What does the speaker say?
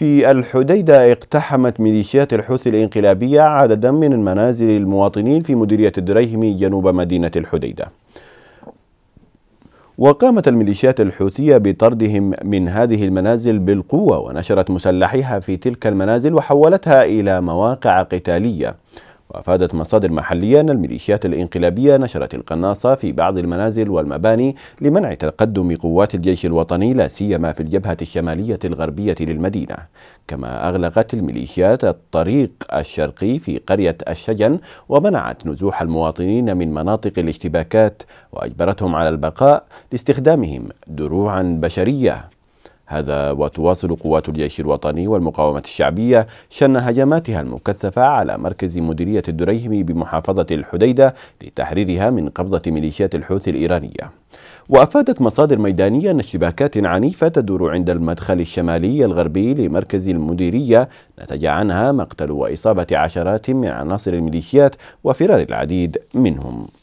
في الحديدة اقتحمت ميليشيات الحوثي الانقلابية عددا من المنازل المواطنين في مديرية الدريهمي جنوب مدينة الحديدة وقامت الميليشيات الحوثية بطردهم من هذه المنازل بالقوة ونشرت مسلحيها في تلك المنازل وحولتها إلى مواقع قتالية وأفادت مصادر محلية أن الميليشيات الإنقلابية نشرت القناصة في بعض المنازل والمباني لمنع تقدم قوات الجيش الوطني لا سيما في الجبهة الشمالية الغربية للمدينة، كما أغلقت الميليشيات الطريق الشرقي في قرية الشجن ومنعت نزوح المواطنين من مناطق الاشتباكات وأجبرتهم على البقاء لاستخدامهم دروعا بشرية هذا وتواصل قوات الجيش الوطني والمقاومة الشعبية شن هجماتها المكثفة على مركز مديرية الدريهمي بمحافظة الحديدة لتحريرها من قبضة ميليشيات الحوثي الإيرانية وأفادت مصادر ميدانية أن اشتباكات عنيفة تدور عند المدخل الشمالي الغربي لمركز المديرية نتج عنها مقتل وإصابة عشرات من عناصر الميليشيات وفرار العديد منهم